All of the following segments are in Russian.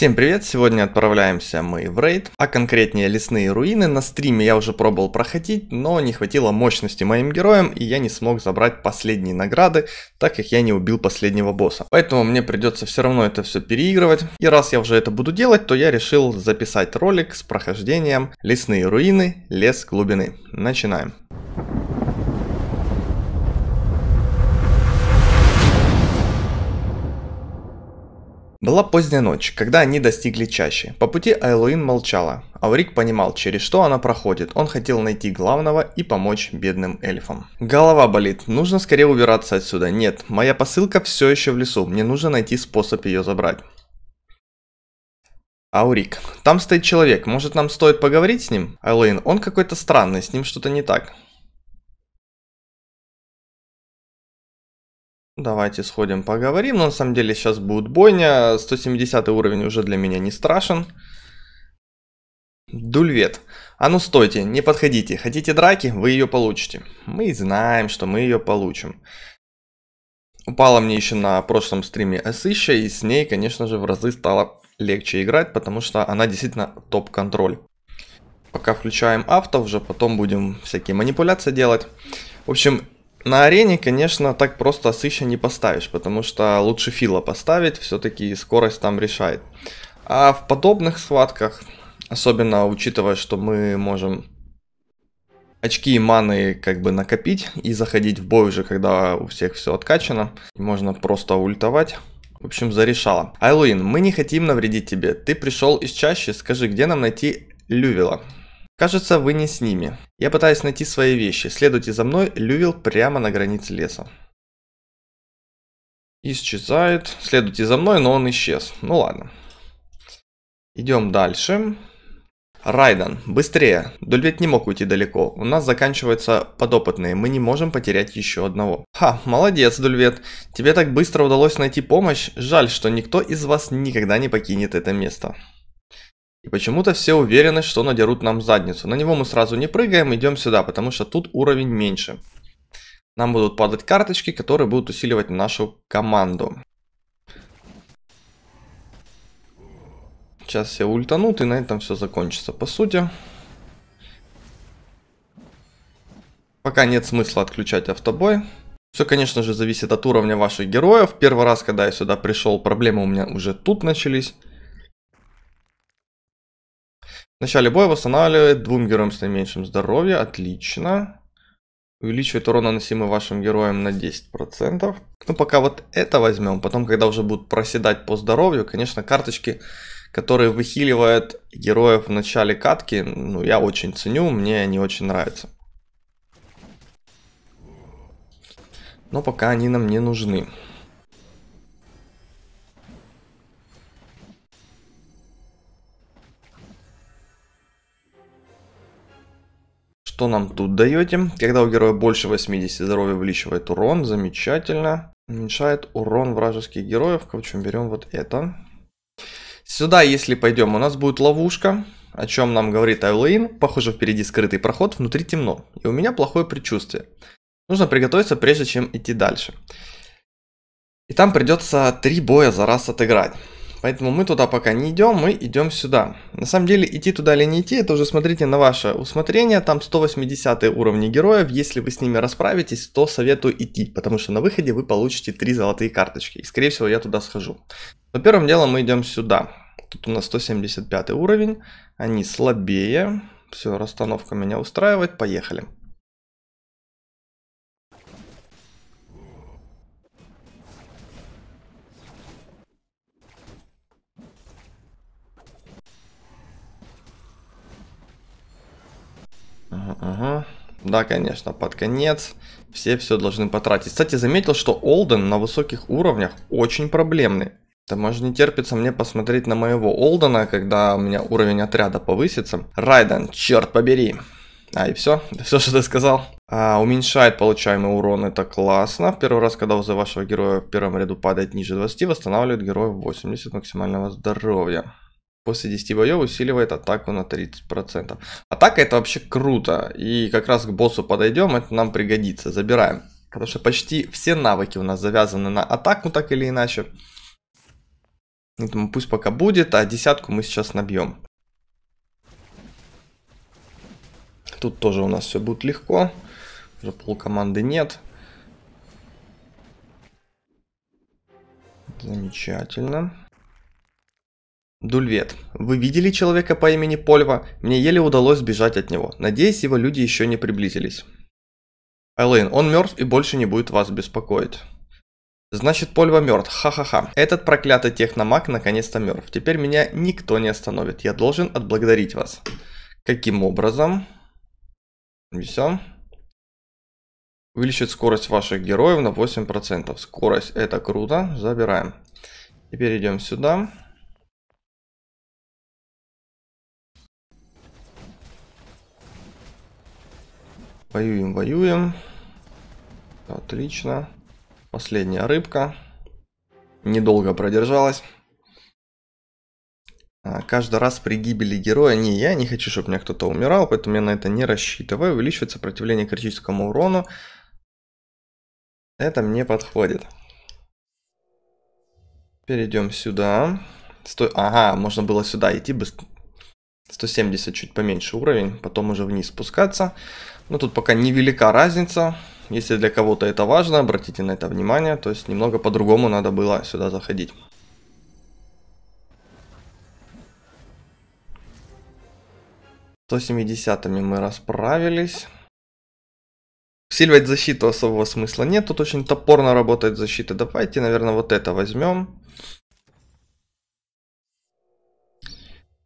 Всем привет! Сегодня отправляемся мы в рейд, а конкретнее лесные руины. На стриме я уже пробовал проходить, но не хватило мощности моим героям, и я не смог забрать последние награды, так как я не убил последнего босса. Поэтому мне придется все равно это все переигрывать. И раз я уже это буду делать, то я решил записать ролик с прохождением лесные руины, лес глубины. Начинаем. Была поздняя ночь, когда они достигли чащи. По пути Айлуин молчала. Аурик понимал, через что она проходит. Он хотел найти главного и помочь бедным эльфам. Голова болит. Нужно скорее убираться отсюда. Нет, моя посылка все еще в лесу. Мне нужно найти способ ее забрать. Аурик. Там стоит человек. Может нам стоит поговорить с ним? Айлуин, он какой-то странный. С ним что-то не так. Давайте сходим поговорим. Но на самом деле сейчас будет бойня. 170 уровень уже для меня не страшен. Дульвет. А ну стойте, не подходите. Хотите драки? Вы ее получите. Мы знаем, что мы ее получим. Упала мне еще на прошлом стриме Эсыща, и с ней, конечно же, в разы стало легче играть, потому что она действительно топ-контроль. Пока включаем авто, уже потом будем всякие манипуляции делать. В общем, на арене, конечно, так просто сыща не поставишь, потому что лучше Фила поставить, все-таки скорость там решает. А в подобных схватках, особенно учитывая, что мы можем очки и маны как бы накопить и заходить в бой уже, когда у всех все откачано, можно просто ультовать. В общем, зарешала. Айлуин, мы не хотим навредить тебе. Ты пришел из чащи, скажи, где нам найти Лювела? Кажется, вы не с ними. Я пытаюсь найти свои вещи. Следуйте за мной, Лювил прямо на границе леса. Исчезает. Следуйте за мной, но он исчез. Ну ладно. Идем дальше. Райдан, быстрее. Дульвет не мог уйти далеко. У нас заканчиваются подопытные. Мы не можем потерять еще одного. Ха, молодец, Дульвет. Тебе так быстро удалось найти помощь. Жаль, что никто из вас никогда не покинет это место. И почему-то все уверены, что надерут нам задницу. На него мы сразу не прыгаем, идем сюда, потому что тут уровень меньше. Нам будут падать карточки, которые будут усиливать нашу команду. Сейчас все ультанут, и на этом все закончится, по сути. Пока нет смысла отключать автобой. Все, конечно же, зависит от уровня ваших героев. Первый раз, когда я сюда пришел, проблемы у меня уже тут начались. В начале боя восстанавливает двум героям с наименьшим здоровья. Отлично. Увеличивает урон, наносимый вашим героям, на 10%. Ну, пока вот это возьмем. Потом, когда уже будут проседать по здоровью, конечно, карточки, которые выхиливают героев в начале катки, ну, я очень ценю, мне они очень нравятся. Но пока они нам не нужны. Что нам тут даете? Когда у героя больше 80 здоровья увеличивает урон, замечательно. Уменьшает урон вражеских героев. Короче, берем вот это. Сюда, если пойдем, у нас будет ловушка. О чем нам говорит Айлоин. Похоже, впереди скрытый проход, внутри темно. И у меня плохое предчувствие. Нужно приготовиться, прежде чем идти дальше. И там придется три боя за раз отыграть. Поэтому мы туда пока не идем, мы идем сюда. На самом деле идти туда или не идти, это уже смотрите на ваше усмотрение. Там 180 уровни героев, если вы с ними расправитесь, то советую идти, потому что на выходе вы получите 3 золотые карточки. И скорее всего я туда схожу. Но первым делом мы идем сюда. Тут у нас 175 уровень, они слабее. Все, расстановка меня устраивает, поехали. Да, конечно, под конец все все должны потратить. Кстати, заметил, что Олден на высоких уровнях очень проблемный. Там аж не терпится мне посмотреть на моего Олдена, когда у меня уровень отряда повысится. Райден, черт побери. А, и все? Все, что ты сказал? А, уменьшает получаемый урон, это классно. В первый раз, когда УЗ вашего героя в первом ряду падает ниже 20, восстанавливает героя 80 максимального здоровья после 10 боев усиливает атаку на 30%. Атака это вообще круто, и как раз к боссу подойдем, это нам пригодится, забираем. Потому что почти все навыки у нас завязаны на атаку, так или иначе. Поэтому пусть пока будет, а десятку мы сейчас набьем. Тут тоже у нас все будет легко. Уже пол команды нет. Замечательно. Дульвет. Вы видели человека по имени Польва? Мне еле удалось сбежать от него. Надеюсь, его люди еще не приблизились. Элэйн, он мертв и больше не будет вас беспокоить. Значит, Польва мертв. Ха-ха-ха. Этот проклятый техномаг наконец-то мертв. Теперь меня никто не остановит. Я должен отблагодарить вас. Каким образом? все. Увеличит скорость ваших героев на 8%. Скорость это круто. Забираем. Теперь идем сюда. Сюда. Воюем, воюем. Отлично. Последняя рыбка. Недолго продержалась. А, каждый раз при гибели героя, не я, не хочу, чтобы у меня кто-то умирал, поэтому я на это не рассчитываю. Увеличивает сопротивление критическому урону. Это мне подходит. Перейдем сюда. Сто... Ага, можно было сюда идти быстрее. 170 чуть поменьше уровень, потом уже вниз спускаться. Ну, тут пока невелика разница. Если для кого-то это важно, обратите на это внимание. То есть немного по-другому надо было сюда заходить. С 170 мы расправились. Сильвать защиту особого смысла нет. Тут очень топорно работает защита. Давайте, наверное, вот это возьмем.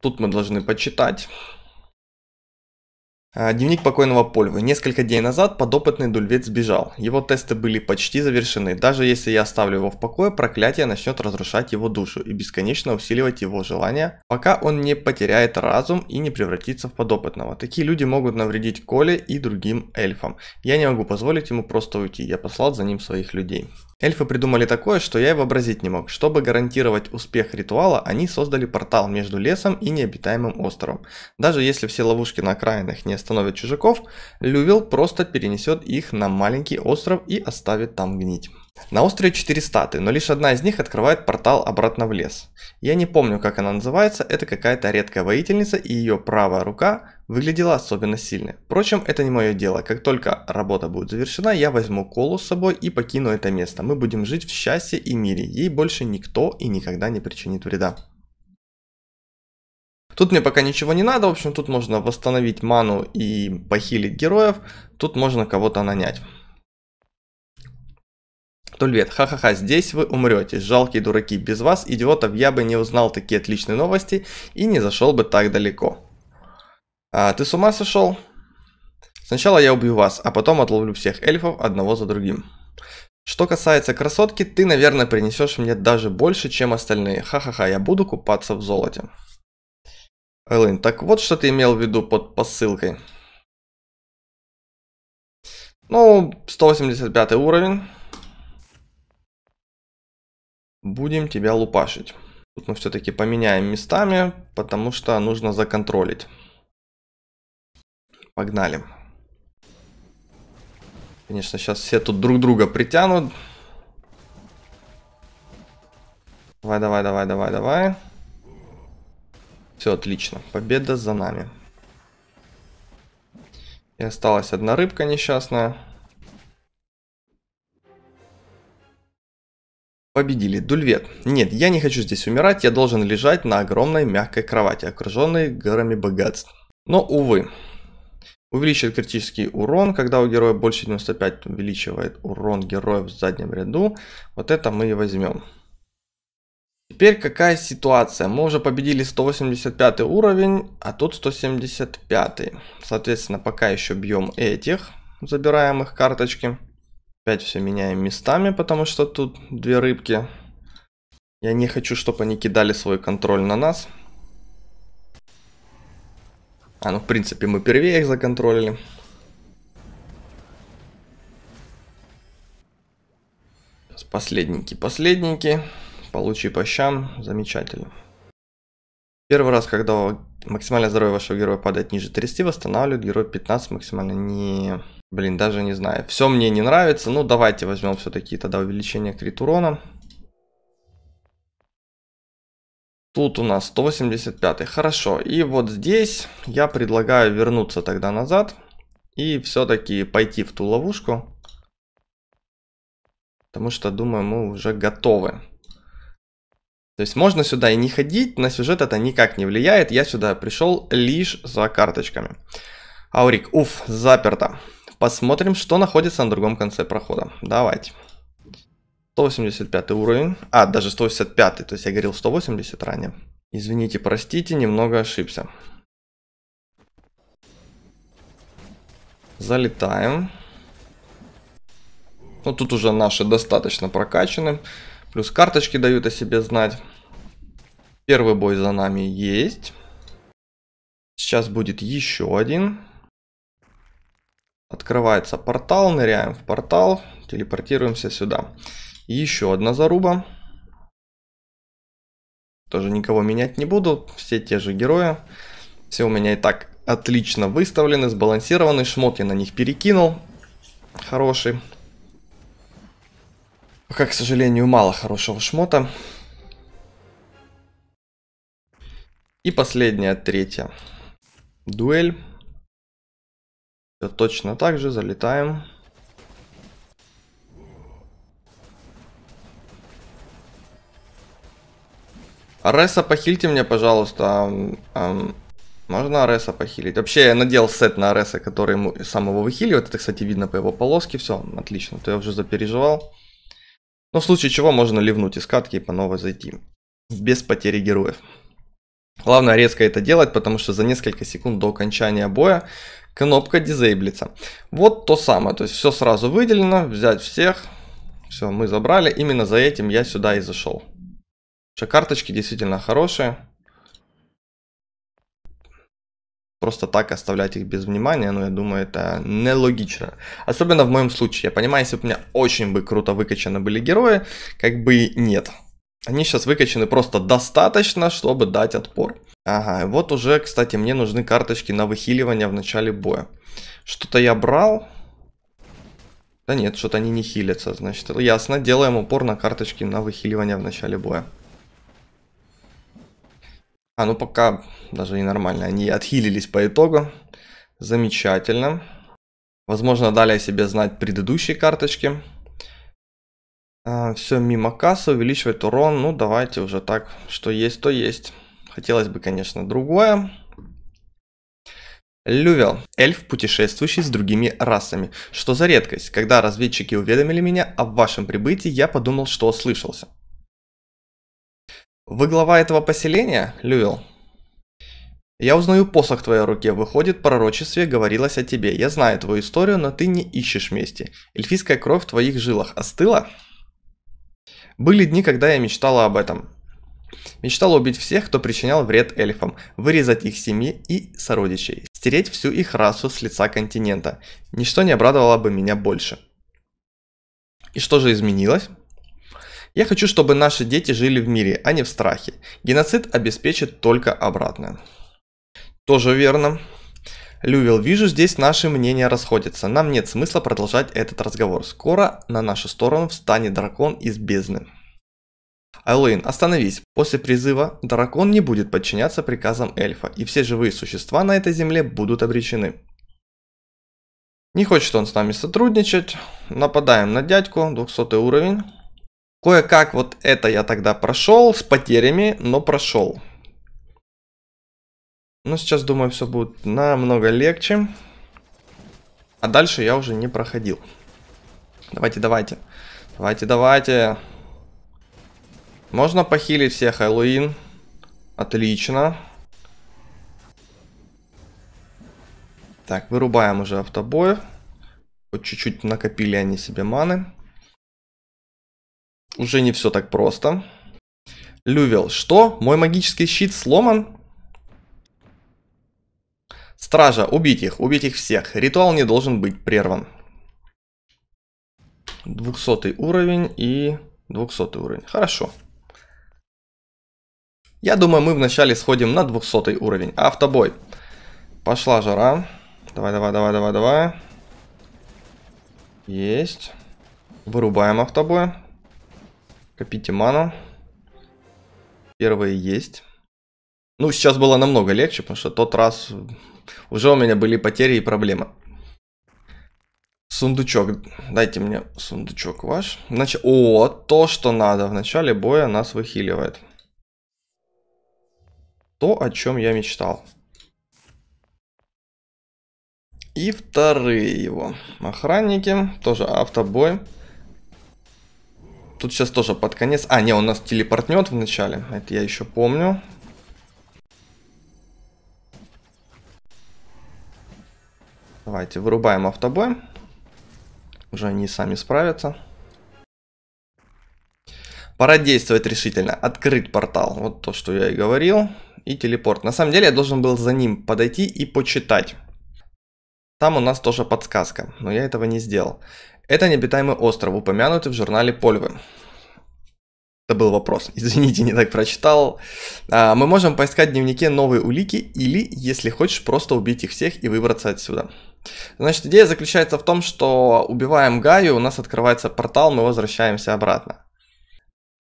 Тут мы должны почитать. А, дневник покойного Польвы. Несколько дней назад подопытный Дульвет сбежал. Его тесты были почти завершены. Даже если я оставлю его в покое, проклятие начнет разрушать его душу и бесконечно усиливать его желания, пока он не потеряет разум и не превратится в подопытного. Такие люди могут навредить Коле и другим эльфам. Я не могу позволить ему просто уйти. Я послал за ним своих людей. Эльфы придумали такое, что я и вообразить не мог. Чтобы гарантировать успех ритуала, они создали портал между лесом и необитаемым островом. Даже если все ловушки на окраинах не остановит чужаков, Лювил просто перенесет их на маленький остров и оставит там гнить. На острове 4 статы, но лишь одна из них открывает портал обратно в лес. Я не помню, как она называется, это какая-то редкая воительница, и ее правая рука выглядела особенно сильной. Впрочем, это не мое дело, как только работа будет завершена, я возьму Колу с собой и покину это место. Мы будем жить в счастье и мире, ей больше никто и никогда не причинит вреда. Тут мне пока ничего не надо, в общем, тут можно восстановить ману и похилить героев, тут можно кого-то нанять. Тульвет, ха-ха-ха, здесь вы умрете, жалкие дураки, без вас, идиотов, я бы не узнал такие отличные новости и не зашел бы так далеко. А, ты с ума сошел? Сначала я убью вас, а потом отловлю всех эльфов одного за другим. Что касается красотки, ты, наверное, принесешь мне даже больше, чем остальные. Ха-ха-ха, я буду купаться в золоте. Элэйн, так вот что ты имел в виду под посылкой. Ну, 185 уровень. Будем тебя лупашить. Тут мы все-таки поменяем местами, потому что нужно законтролить. Погнали. Конечно, сейчас все тут друг друга притянут. Давай, давай, давай, давай, давай. Все отлично, победа за нами. И осталась одна рыбка несчастная. Победили. Дульвет. Нет, я не хочу здесь умирать, я должен лежать на огромной мягкой кровати, окруженной горами богатств. Но, увы. Увеличивает критический урон, когда у героя больше 95 увеличивает урон героев в заднем ряду. Вот это мы и возьмем. Теперь какая ситуация? Мы уже победили 185 уровень, а тут 175. Соответственно, пока еще бьем этих, забираем их карточки. Опять все меняем местами, потому что тут две рыбки. Я не хочу, чтобы они кидали свой контроль на нас. А, ну в принципе мы первее их законтролили. Сейчас последники, последники. Последники получи по щам, замечательно. Первый раз, когда максимальное здоровье вашего героя падает ниже 30, восстанавливает герой 15 максимально не... Блин, даже не знаю. Все мне не нравится. Ну, давайте возьмем все-таки тогда увеличение крит урона. Тут у нас 185. Хорошо. И вот здесь я предлагаю вернуться тогда назад. И все-таки пойти в ту ловушку. Потому что, думаю, мы уже готовы. То есть можно сюда и не ходить, на сюжет это никак не влияет. Я сюда пришел лишь за карточками. Аурик, уф, заперто. Посмотрим, что находится на другом конце прохода. Давайте. 185 уровень. А, даже 185, то есть я говорил 180 ранее. Извините, простите, немного ошибся. Залетаем. Ну тут уже наши достаточно прокачаны. Плюс карточки дают о себе знать. Первый бой за нами есть. Сейчас будет еще один. Открывается портал, ныряем в портал, телепортируемся сюда. еще одна заруба. Тоже никого менять не буду, все те же герои. Все у меня и так отлично выставлены, сбалансированы. Шмот я на них перекинул. Хороший. Пока, к сожалению, мало хорошего шмота. И последняя, третья. Дуэль. Все точно так же, залетаем. Ареса, похильте мне, пожалуйста. А, можно Ареса похилить. Вообще, я надел сет на Ареса, который ему самого его выхиливает. Это, кстати, видно по его полоске. Все, отлично. То я уже запереживал. Но ну, в случае чего можно ливнуть из катки и по новой зайти. Без потери героев. Главное резко это делать, потому что за несколько секунд до окончания боя кнопка дизейблится. Вот то самое, то есть все сразу выделено, взять всех, все, мы забрали, именно за этим я сюда и зашел. Что карточки действительно хорошие, просто так оставлять их без внимания, но ну, я думаю, это нелогично. Особенно в моем случае. Я понимаю, если бы у меня очень бы круто выкачаны были герои, как бы нет. Они сейчас выкачаны просто достаточно, чтобы дать отпор. Ага, вот уже, кстати, мне нужны карточки на выхиливание в начале боя. Что-то я брал. Да нет, что-то они не хилятся, значит, ясно, делаем упор на карточки на выхиливание в начале боя. А, ну пока даже и нормально. Они отхилились по итогу. Замечательно. Возможно, дали о себе знать предыдущие карточки. А, все мимо кассы, увеличивает урон. Ну, давайте уже так, что есть, то есть. Хотелось бы, конечно, другое. Лювел. Эльф, путешествующий с другими расами. Что за редкость? Когда разведчики уведомили меня о вашем прибытии, я подумал, что ослышался. Вы глава этого поселения, Люил? Я узнаю посох в твоей руке. Выходит, пророчестве говорилось о тебе. Я знаю твою историю, но ты не ищешь мести. Эльфийская кровь в твоих жилах остыла? Были дни, когда я мечтала об этом. Мечтала убить всех, кто причинял вред эльфам, вырезать их семьи и сородичей, стереть всю их расу с лица континента. Ничто не обрадовало бы меня больше. И что же изменилось? Я хочу, чтобы наши дети жили в мире, а не в страхе. Геноцид обеспечит только обратное. Тоже верно. Лювил, вижу, здесь наши мнения расходятся. Нам нет смысла продолжать этот разговор. Скоро на нашу сторону встанет дракон из бездны. Айлоин, остановись. После призыва дракон не будет подчиняться приказам эльфа, и все живые существа на этой земле будут обречены. Не хочет он с нами сотрудничать. Нападаем на дядьку, 200 уровень. Кое-как вот это я тогда прошел с потерями, но прошел. Но сейчас, думаю, все будет намного легче. А дальше я уже не проходил. Давайте, давайте. Давайте, давайте. Можно похилить всех, Хэллоуин. Отлично. Так, вырубаем уже автобоев. Вот чуть-чуть накопили они себе маны уже не все так просто. Лювел, что? Мой магический щит сломан? Стража, убить их, убить их всех. Ритуал не должен быть прерван. 200 уровень и 200 уровень. Хорошо. Я думаю, мы вначале сходим на 200 уровень. Автобой. Пошла жара. Давай, давай, давай, давай, давай. Есть. Вырубаем автобой. Копите ману. первое есть. Ну, сейчас было намного легче, потому что тот раз уже у меня были потери и проблемы. Сундучок. Дайте мне сундучок ваш. Значит, О, то, что надо. В начале боя нас выхиливает. То, о чем я мечтал. И вторые его охранники. Тоже автобой. Тут сейчас тоже под конец. А, не, он нас телепортнет в начале. Это я еще помню. Давайте вырубаем автобой. Уже они сами справятся. Пора действовать решительно. Открыть портал. Вот то, что я и говорил. И телепорт. На самом деле я должен был за ним подойти и почитать. Там у нас тоже подсказка, но я этого не сделал. Это необитаемый остров, упомянутый в журнале Польвы. Это был вопрос, извините, не так прочитал. А, мы можем поискать в дневнике новые улики или, если хочешь, просто убить их всех и выбраться отсюда. Значит, идея заключается в том, что убиваем Гаю, у нас открывается портал, мы возвращаемся обратно.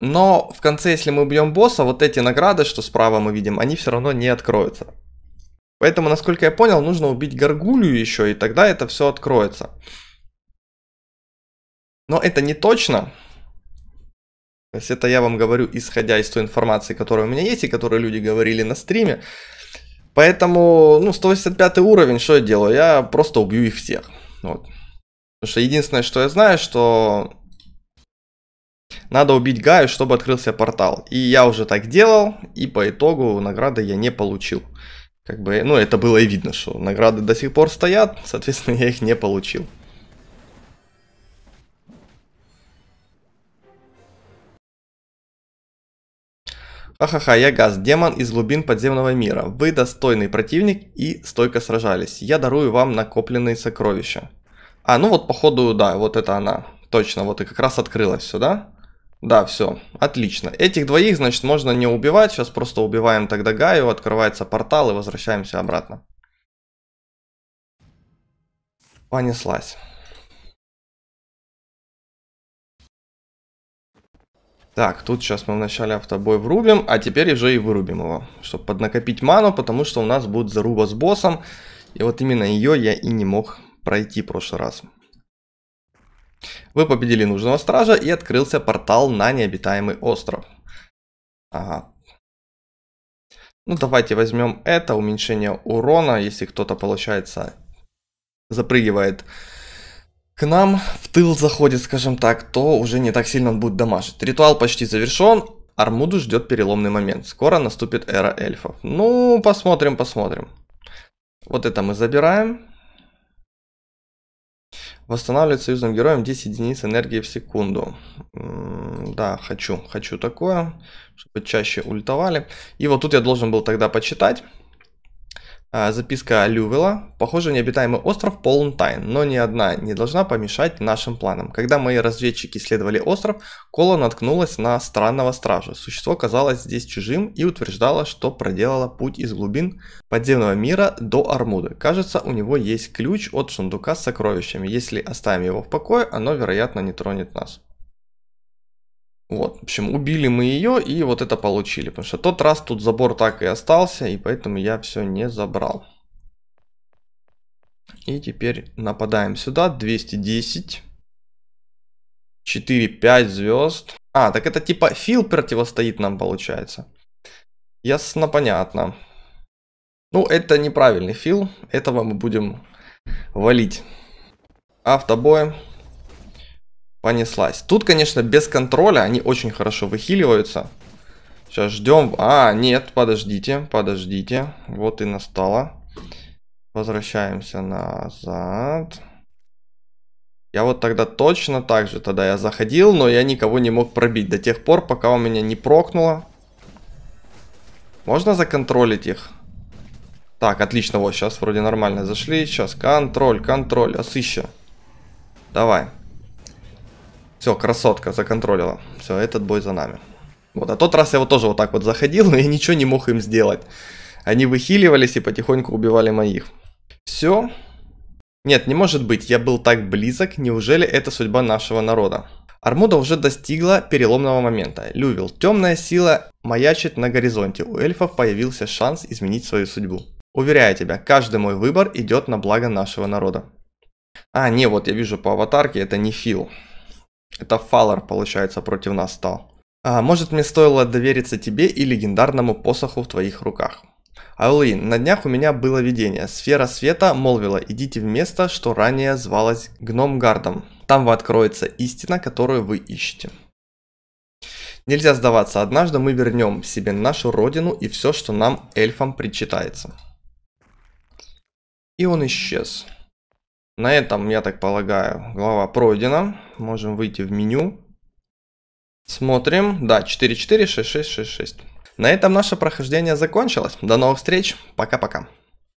Но в конце, если мы убьем босса, вот эти награды, что справа мы видим, они все равно не откроются. Поэтому, насколько я понял, нужно убить горгулью еще, и тогда это все откроется. Но это не точно. То есть это я вам говорю, исходя из той информации, которая у меня есть, и которую люди говорили на стриме. Поэтому, ну, 185 уровень, что я делаю? Я просто убью их всех. Вот. Потому что единственное, что я знаю, что надо убить Гаю, чтобы открылся портал. И я уже так делал, и по итогу награды я не получил как бы, ну, это было и видно, что награды до сих пор стоят, соответственно, я их не получил. Ха-ха-ха, я Газ, демон из глубин подземного мира. Вы достойный противник и стойко сражались. Я дарую вам накопленные сокровища. А, ну вот походу, да, вот это она. Точно, вот и как раз открылась сюда. Да, все, отлично. Этих двоих, значит, можно не убивать. Сейчас просто убиваем тогда Гаю, открывается портал и возвращаемся обратно. Понеслась. Так, тут сейчас мы вначале автобой врубим, а теперь уже и вырубим его, чтобы поднакопить ману, потому что у нас будет заруба с боссом. И вот именно ее я и не мог пройти в прошлый раз. Вы победили нужного стража и открылся портал на необитаемый остров. Ага. Ну давайте возьмем это, уменьшение урона, если кто-то, получается, запрыгивает к нам, в тыл заходит, скажем так, то уже не так сильно он будет дамажить. Ритуал почти завершен, Армуду ждет переломный момент, скоро наступит эра эльфов. Ну, посмотрим, посмотрим. Вот это мы забираем. Восстанавливает союзным героем 10 единиц энергии в секунду. Да, хочу, хочу такое, чтобы чаще ультовали. И вот тут я должен был тогда почитать. А, записка Лювела. Похоже, необитаемый остров полон тайн, но ни одна не должна помешать нашим планам. Когда мои разведчики исследовали остров, Кола наткнулась на странного стража. Существо казалось здесь чужим и утверждало, что проделало путь из глубин подземного мира до Армуды. Кажется, у него есть ключ от сундука с сокровищами. Если оставим его в покое, оно, вероятно, не тронет нас. Вот, в общем, убили мы ее и вот это получили. Потому что тот раз тут забор так и остался, и поэтому я все не забрал. И теперь нападаем сюда. 210. 4, 5 звезд. А, так это типа фил противостоит нам получается. Ясно, понятно. Ну, это неправильный фил. Этого мы будем валить. Автобоем понеслась. Тут, конечно, без контроля они очень хорошо выхиливаются. Сейчас ждем. А, нет, подождите, подождите. Вот и настало. Возвращаемся назад. Я вот тогда точно так же, тогда я заходил, но я никого не мог пробить до тех пор, пока у меня не прокнуло. Можно законтролить их? Так, отлично, вот сейчас вроде нормально зашли. Сейчас контроль, контроль, осыща. А Давай. Все, красотка, законтролила. Все, этот бой за нами. Вот, а тот раз я вот тоже вот так вот заходил, но я ничего не мог им сделать. Они выхиливались и потихоньку убивали моих. Все. Нет, не может быть, я был так близок, неужели это судьба нашего народа? Армуда уже достигла переломного момента. Лювил, темная сила маячит на горизонте, у эльфов появился шанс изменить свою судьбу. Уверяю тебя, каждый мой выбор идет на благо нашего народа. А, не, вот я вижу по аватарке, это не Фил. Это Фалар, получается, против нас стал. А, может мне стоило довериться тебе и легендарному посоху в твоих руках. Аулин, на днях у меня было видение. Сфера света молвила, идите в место, что ранее звалось Гномгардом. Там вы откроется истина, которую вы ищете. Нельзя сдаваться, однажды мы вернем себе нашу родину и все, что нам, эльфам, причитается. И он исчез. На этом, я так полагаю, глава пройдена. Можем выйти в меню. Смотрим. Да, 4-4-6-6-6-6. На этом наше прохождение закончилось. До новых встреч. Пока-пока.